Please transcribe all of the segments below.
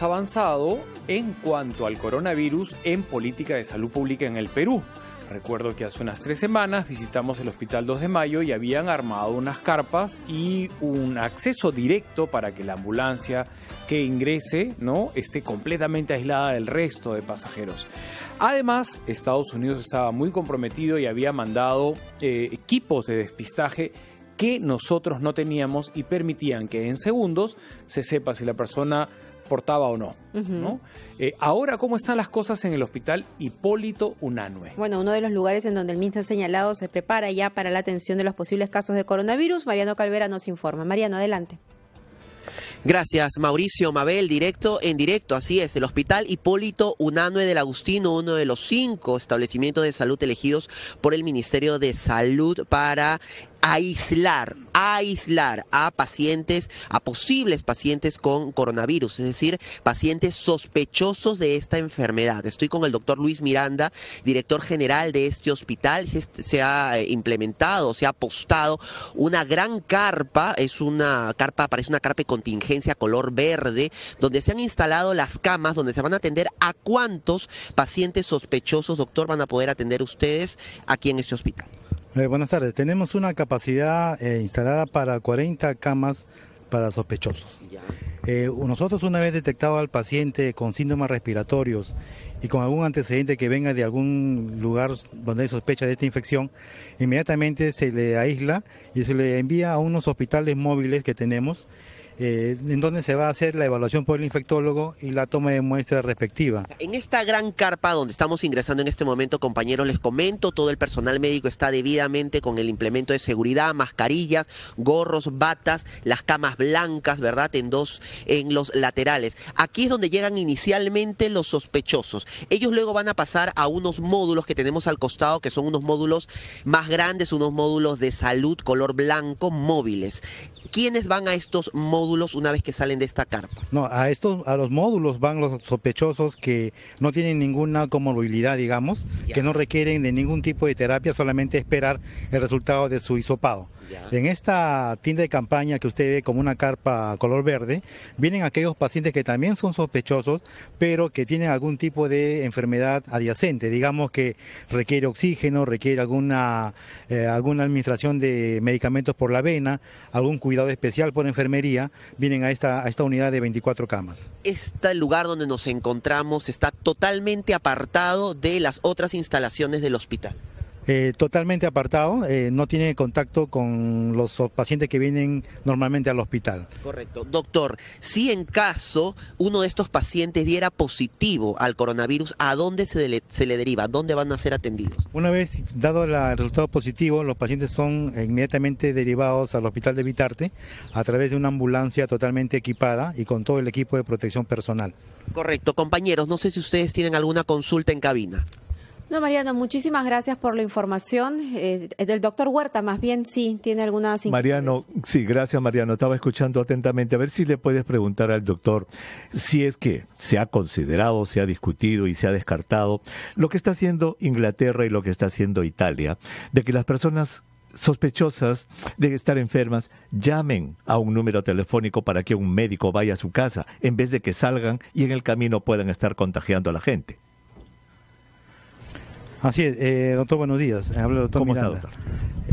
avanzado en cuanto al coronavirus en política de salud pública en el Perú. Recuerdo que hace unas tres semanas visitamos el Hospital 2 de Mayo y habían armado unas carpas y un acceso directo para que la ambulancia que ingrese no esté completamente aislada del resto de pasajeros. Además, Estados Unidos estaba muy comprometido y había mandado eh, equipos de despistaje que nosotros no teníamos y permitían que en segundos se sepa si la persona portaba o no. Eh, ahora, ¿cómo están las cosas en el hospital Hipólito Unanue? Bueno, uno de los lugares en donde el MINSA ha señalado se prepara ya para la atención de los posibles casos de coronavirus. Mariano Calvera nos informa. Mariano, adelante. Gracias, Mauricio Mabel, directo en directo, así es, el Hospital Hipólito Unanue del Agustino, uno de los cinco establecimientos de salud elegidos por el Ministerio de Salud para aislar, aislar a pacientes, a posibles pacientes con coronavirus, es decir, pacientes sospechosos de esta enfermedad. Estoy con el doctor Luis Miranda, director general de este hospital. Se, ha eh, implementado, se ha apostado una gran carpa, es una carpa, parece una carpa de contingencia color verde, donde se han instalado las camas, donde se van a atender a cuántos pacientes sospechosos, doctor, van a poder atender ustedes aquí en este hospital. Eh, buenas tardes. Tenemos una capacidad eh, instalada para 40 camas para sospechosos. Eh, nosotros una vez detectado al paciente con síntomas respiratorios y con algún antecedente que venga de algún lugar donde hay sospecha de esta infección, inmediatamente se le aísla y se le envía a unos hospitales móviles que tenemos eh, en donde se va a hacer la evaluación por el infectólogo y la toma de muestra respectiva. En esta gran carpa donde estamos ingresando en este momento, compañeros, les comento, todo el personal médico está debidamente con el implemento de seguridad, mascarillas, gorros, batas, las camas blancas, ¿verdad? En dos, en los laterales. Aquí es donde llegan inicialmente los sospechosos. Ellos luego van a pasar a unos módulos que tenemos al costado, que son unos módulos más grandes, unos módulos de salud color blanco móviles. ¿quiénes van a estos módulos una vez que salen de esta carpa? No, a estos, a los módulos van los sospechosos que no tienen ninguna comorbilidad, digamos, que no requieren de ningún tipo de terapia, solamente esperar el resultado de su hisopado. En esta tienda de campaña que usted ve como una carpa color verde, vienen aquellos pacientes que también son sospechosos, pero que tienen algún tipo de enfermedad adyacente, digamos que requiere oxígeno, requiere alguna, eh, alguna administración de medicamentos por la vena, algún cuidado especial por enfermería, vienen a esta, a esta unidad de 24 camas. Este lugar donde nos encontramos está totalmente apartado de las otras instalaciones del hospital. Eh, totalmente apartado, eh, no tiene contacto con los pacientes que vienen normalmente al hospital. Correcto. Doctor, si en caso uno de estos pacientes diera positivo al coronavirus, ¿a dónde se, le, se deriva? ¿Dónde van a ser atendidos? Una vez dado el resultado positivo, los pacientes son inmediatamente derivados al hospital de Vitarte a través de una ambulancia totalmente equipada y con todo el equipo de protección personal. Correcto. Compañeros, no sé si ustedes tienen alguna consulta en cabina. No, Mariano, muchísimas gracias por la información. Eh, eh, del doctor Huerta, más bien, sí, tiene algunas... Mariano, sí, gracias Mariano, estaba escuchando atentamente. A ver si le puedes preguntar al doctor si es que se ha considerado, se ha discutido y se ha descartado lo que está haciendo Inglaterra y lo que está haciendo Italia, de que las personas sospechosas de estar enfermas llamen a un número telefónico para que un médico vaya a su casa, en vez de que salgan y en el camino puedan estar contagiando a la gente. Así es, eh, doctor, buenos días. Eh, habla doctor ¿Cómo doctor?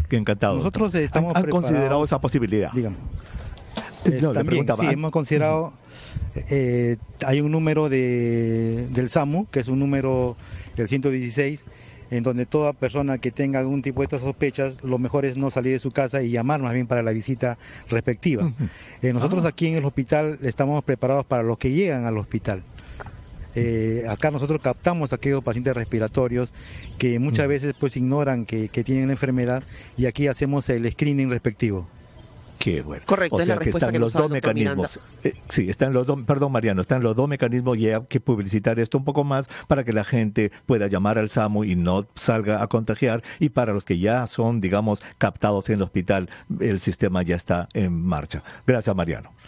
Qué encantado. Nosotros estamos ¿Han, considerado esa posibilidad? Digamos. Eh, también, sí, hemos considerado, hay un número de, del SAMU, que es un número del 116, en donde toda persona que tenga algún tipo de estas sospechas, lo mejor es no salir de su casa y llamar más bien para la visita respectiva. nosotros ah. aquí en el hospital estamos preparados para los que llegan al hospital. Eh, acá nosotros captamos a aquellos pacientes respiratorios que muchas mm. veces pues ignoran que, tienen la enfermedad y aquí hacemos el screening respectivo. Qué bueno. Correcto, o la respuesta que están los dos mecanismos. Eh, sí, están los dos, perdón Mariano, están los dos mecanismos y hay que publicitar esto un poco más para que la gente pueda llamar al SAMU y no salga a contagiar y para los que ya son, digamos, captados en el hospital, el sistema ya está en marcha. Gracias Mariano.